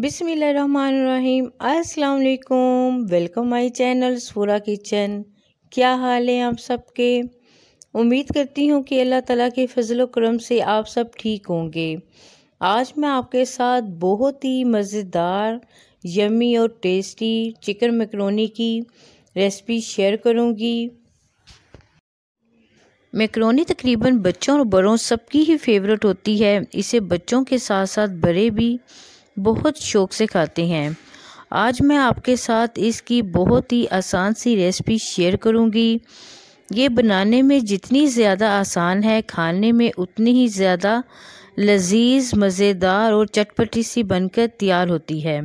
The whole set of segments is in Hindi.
बिसमीम् अस्सलाम welcome my channel Sura kitchen क्या हाल है आप सबके उम्मीद करती हूँ कि अल्लाह ताला के फजल करम से आप सब ठीक होंगे आज मैं आपके साथ बहुत ही मज़ेदार यमी और टेस्टी चिकन मैकरोनी की रेसिपी शेयर करूँगी मैकरोनी तकरीबन बच्चों और बड़ों सबकी ही फेवरेट होती है इसे बच्चों के साथ साथ बड़े भी बहुत शौक़ से खाते हैं आज मैं आपके साथ इसकी बहुत ही आसान सी रेसिपी शेयर करूंगी। ये बनाने में जितनी ज़्यादा आसान है खाने में उतनी ही ज़्यादा लजीज मज़ेदार और चटपटी सी बनकर तैयार होती है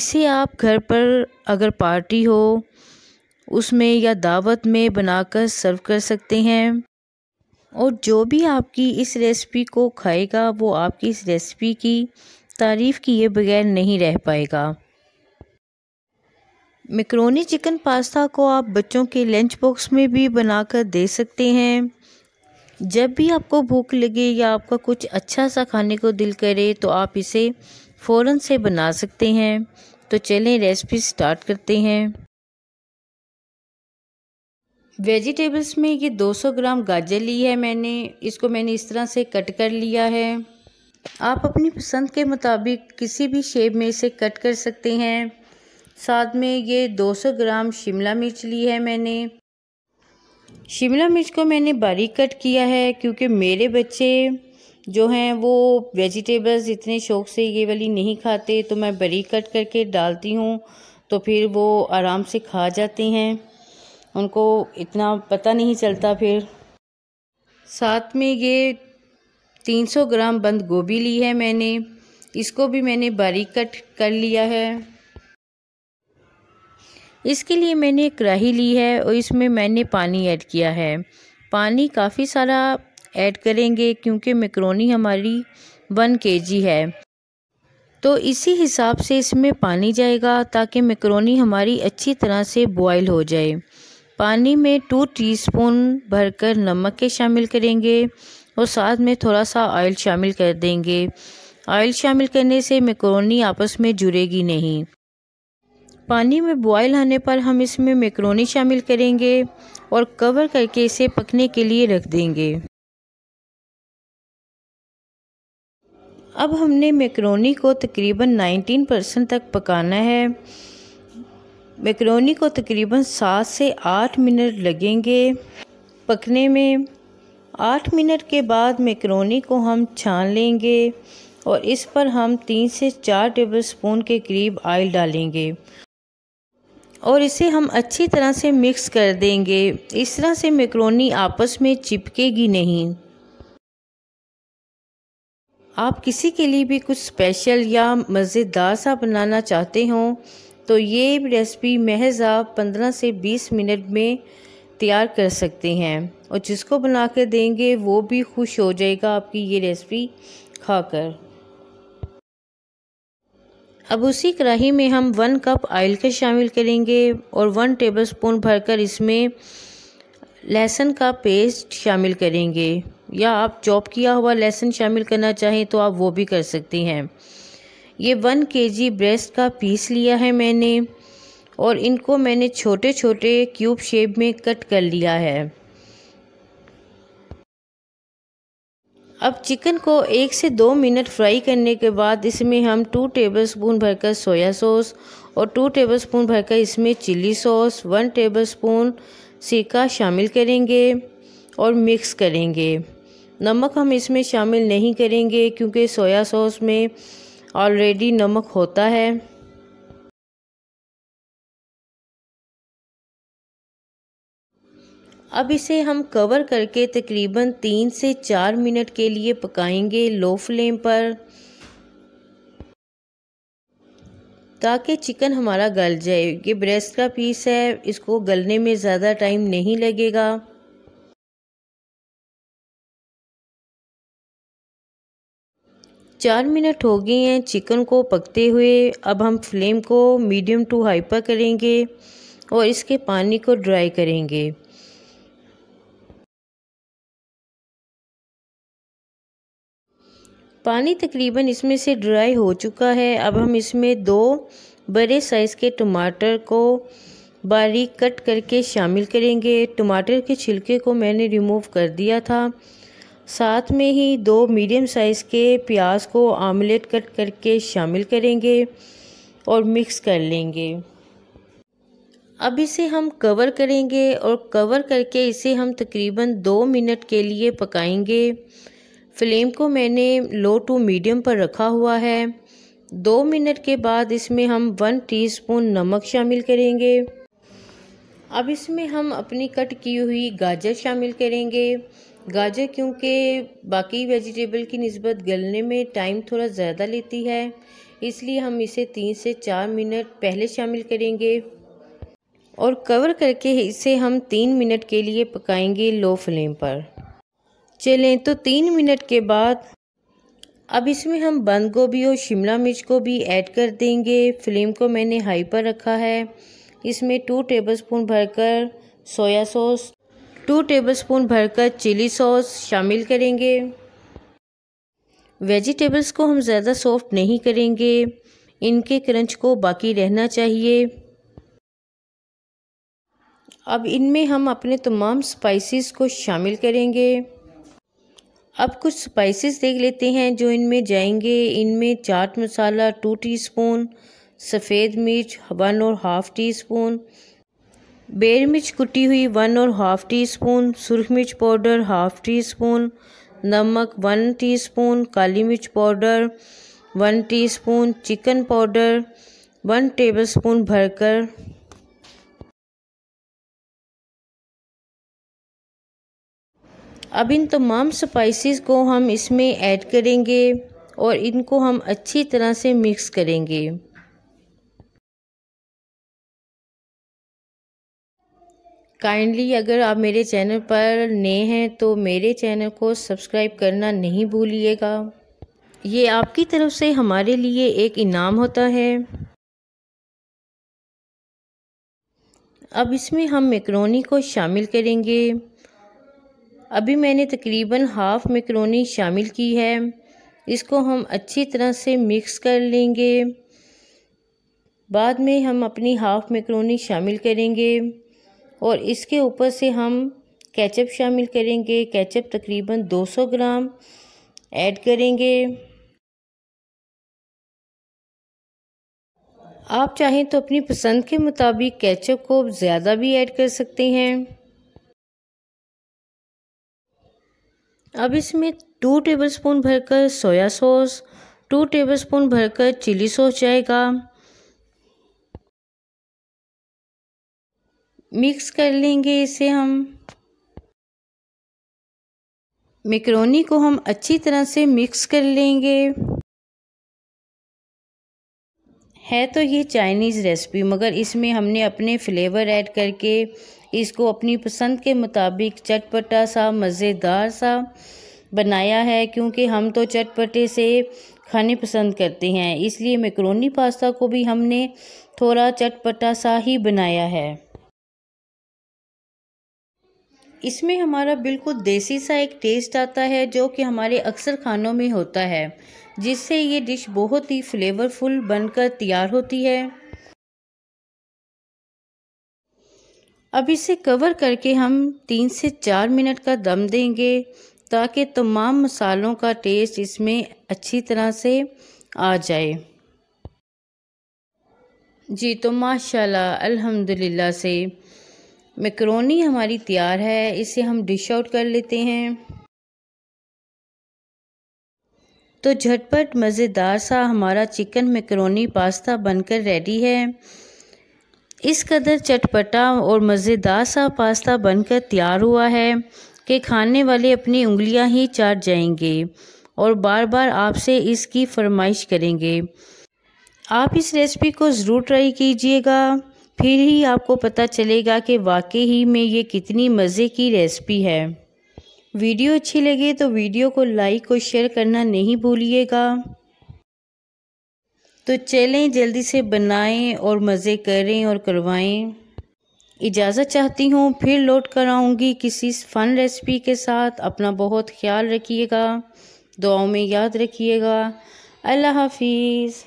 इसे आप घर पर अगर पार्टी हो उसमें या दावत में बनाकर सर्व कर सकते हैं और जो भी आपकी इस रेसिपी को खाएगा वो आपकी इस रेसिपी की तारीफ़ किए बगैर नहीं रह पाएगा मैक्रोनी चिकन पास्ता को आप बच्चों के लंच बॉक्स में भी बनाकर दे सकते हैं जब भी आपको भूख लगे या आपका कुछ अच्छा सा खाने को दिल करे तो आप इसे फ़ौर से बना सकते हैं तो चलें रेसिपी स्टार्ट करते हैं वेजिटेबल्स में ये 200 ग्राम गाजर ली है मैंने इसको मैंने इस तरह से कट कर लिया है आप अपनी पसंद के मुताबिक किसी भी शेप में इसे कट कर सकते हैं साथ में ये 200 ग्राम शिमला मिर्च ली है मैंने शिमला मिर्च को मैंने बारीक कट किया है क्योंकि मेरे बच्चे जो हैं वो वेजिटेबल्स इतने शौक से ये वाली नहीं खाते तो मैं बारीक कट करके डालती हूँ तो फिर वो आराम से खा जाते हैं उनको इतना पता नहीं चलता फिर साथ में ये 300 ग्राम बंद गोभी ली है मैंने इसको भी मैंने बारीक कट कर लिया है इसके लिए मैंने एक कढ़ाई ली है और इसमें मैंने पानी ऐड किया है पानी काफ़ी सारा ऐड करेंगे क्योंकि मैक्रोनी हमारी वन के है तो इसी हिसाब से इसमें पानी जाएगा ताकि मैक्रोनी हमारी अच्छी तरह से बॉयल हो जाए पानी में टू टीस्पून भरकर नमक के शामिल करेंगे और साथ में थोड़ा सा ऑयल शामिल कर देंगे ऑयल शामिल करने से मेकरोनी आपस में जुड़ेगी नहीं पानी में बॉयल आने पर हम इसमें मेकरोनी शामिल करेंगे और कवर करके इसे पकने के लिए रख देंगे अब हमने मेकरोनी को तकरीबन 19 परसेंट तक पकाना है मेकरोनी को तकरीबन सात से आठ मिनट लगेंगे पकने में आठ मिनट के बाद मैक्रोनी को हम छान लेंगे और इस पर हम तीन से चार टेबल स्पून के करीब आयल डालेंगे और इसे हम अच्छी तरह से मिक्स कर देंगे इस तरह से मैक्रोनी आपस में चिपकेगी नहीं आप किसी के लिए भी कुछ स्पेशल या मज़ेदार सा बनाना चाहते हों तो ये रेसिपी महज आप पंद्रह से बीस मिनट में तैयार कर सकते हैं और जिसको बना कर देंगे वो भी खुश हो जाएगा आपकी ये रेसिपी खाकर अब उसी कढ़ाई में हम वन कप आयल का शामिल करेंगे और वन टेबल स्पून भरकर इसमें लहसुन का पेस्ट शामिल करेंगे या आप चॉप किया हुआ लहसुन शामिल करना चाहें तो आप वो भी कर सकती हैं ये वन के जी ब्रेस्ट का पीस लिया है मैंने और इनको मैंने छोटे छोटे क्यूब शेप में कट कर लिया है अब चिकन को एक से दो मिनट फ्राई करने के बाद इसमें हम टू टेबलस्पून भरकर सोया सॉस और टू टेबलस्पून भरकर इसमें चिली सॉस वन टेबलस्पून सिरका शामिल करेंगे और मिक्स करेंगे नमक हम इसमें शामिल नहीं करेंगे क्योंकि सोया सॉस में ऑलरेडी नमक होता है अब इसे हम कवर करके तकरीबन तीन से चार मिनट के लिए पकाएंगे लो फ्लेम पर ताकि चिकन हमारा गल जाए ये ब्रेस्ट का पीस है इसको गलने में ज़्यादा टाइम नहीं लगेगा चार मिनट हो गए हैं चिकन को पकते हुए अब हम फ्लेम को मीडियम टू हाई पर करेंगे और इसके पानी को ड्राई करेंगे पानी तकरीबन इसमें से ड्राई हो चुका है अब हम इसमें दो बड़े साइज़ के टमाटर को बारीक कट करके शामिल करेंगे टमाटर के छिलके को मैंने रिमूव कर दिया था साथ में ही दो मीडियम साइज़ के प्याज को आमलेट कट करके शामिल करेंगे और मिक्स कर लेंगे अब इसे हम कवर करेंगे और कवर करके इसे हम तकरीबन दो मिनट के लिए पकाएंगे फ्लेम को मैंने लो टू मीडियम पर रखा हुआ है दो मिनट के बाद इसमें हम वन टीस्पून नमक शामिल करेंगे अब इसमें हम अपनी कट की हुई गाजर शामिल करेंगे गाजर क्योंकि बाकी वेजिटेबल की नस्बत गलने में टाइम थोड़ा ज़्यादा लेती है इसलिए हम इसे तीन से चार मिनट पहले शामिल करेंगे और कवर करके इसे हम तीन मिनट के लिए पकाएंगे लो फ्लेम पर चलें तो तीन मिनट के बाद अब इसमें हम बंद गोभी और शिमला मिर्च को भी ऐड कर देंगे फ्लेम को मैंने हाई पर रखा है इसमें टू टेबलस्पून भरकर सोया सॉस टू टेबलस्पून भरकर चिली सॉस शामिल करेंगे वेजिटेबल्स को हम ज़्यादा सॉफ्ट नहीं करेंगे इनके क्रंच को बाकी रहना चाहिए अब इनमें हम अपने तमाम स्पाइसेस को शामिल करेंगे अब कुछ स्पाइसेस देख लेते हैं जो इनमें जाएंगे इनमें चाट मसाला टू टीस्पून सफ़ेद मिर्च वन और हाफ़ टी स्पून बेर मिर्च कुटी हुई वन और हाफ़ टी स्पून सुरख मिर्च पाउडर हाफ़ टी स्पून नमक वन टीस्पून काली मिर्च powder one teaspoon chicken powder one tablespoon भरकर अब इन तमाम स्पाइसेस को हम इसमें ऐड करेंगे और इनको हम अच्छी तरह से मिक्स करेंगे काइंडली अगर आप मेरे चैनल पर नए हैं तो मेरे चैनल को सब्सक्राइब करना नहीं भूलिएगा ये आपकी तरफ से हमारे लिए एक इनाम होता है अब इसमें हम मैक्रोनी को शामिल करेंगे अभी मैंने तकरीबन हाफ़ मेकरोनी शामिल की है इसको हम अच्छी तरह से मिक्स कर लेंगे बाद में हम अपनी हाफ़ मेकरोनी शामिल करेंगे और इसके ऊपर से हम केचप शामिल करेंगे केचप तकरीबन 200 ग्राम ऐड करेंगे आप चाहें तो अपनी पसंद के मुताबिक केचप को ज़्यादा भी ऐड कर सकते हैं अब इसमें टू टेबलस्पून भरकर सोया सॉस टू टेबलस्पून भरकर चिली सॉस जाएगा मिक्स कर लेंगे इसे हम मेकरोनी को हम अच्छी तरह से मिक्स कर लेंगे है तो ये चाइनीज़ रेसिपी मगर इसमें हमने अपने फ्लेवर ऐड करके इसको अपनी पसंद के मुताबिक चटपटा सा मज़ेदार सा बनाया है क्योंकि हम तो चटपटे से खाने पसंद करते हैं इसलिए मैक्रोनी पास्ता को भी हमने थोड़ा चटपटा सा ही बनाया है इसमें हमारा बिल्कुल देसी सा एक टेस्ट आता है जो कि हमारे अक्सर खानों में होता है जिससे ये डिश बहुत ही फ्लेवरफुल बनकर तैयार होती है अब इसे कवर करके हम तीन से चार मिनट का दम देंगे ताकि तमाम मसालों का टेस्ट इसमें अच्छी तरह से आ जाए जी तो माशाल्लाह अल्हम्दुलिल्लाह से मैक्रोनी हमारी तैयार है इसे हम डिश आउट कर लेते हैं तो झटपट मज़ेदार सा हमारा चिकन मैक्रोनी पास्ता बनकर रेडी है इस कदर चटपटा और मज़ेदार सा पास्ता बनकर तैयार हुआ है कि खाने वाले अपनी उंगलियां ही चाट जाएंगे और बार बार आपसे इसकी फरमाइश करेंगे आप इस रेसिपी को ज़रूर ट्राई कीजिएगा फिर ही आपको पता चलेगा कि वाकई ही में ये कितनी मज़े की रेसिपी है वीडियो अच्छी लगे तो वीडियो को लाइक और शेयर करना नहीं भूलिएगा तो चलें जल्दी से बनाएं और मज़े करें और करवाएं इजाज़त चाहती हूँ फिर लौट कर आऊँगी किसी फ़न रेसिपी के साथ अपना बहुत ख्याल रखिएगा दुआओं में याद रखिएगा अल्लाह हाफिज़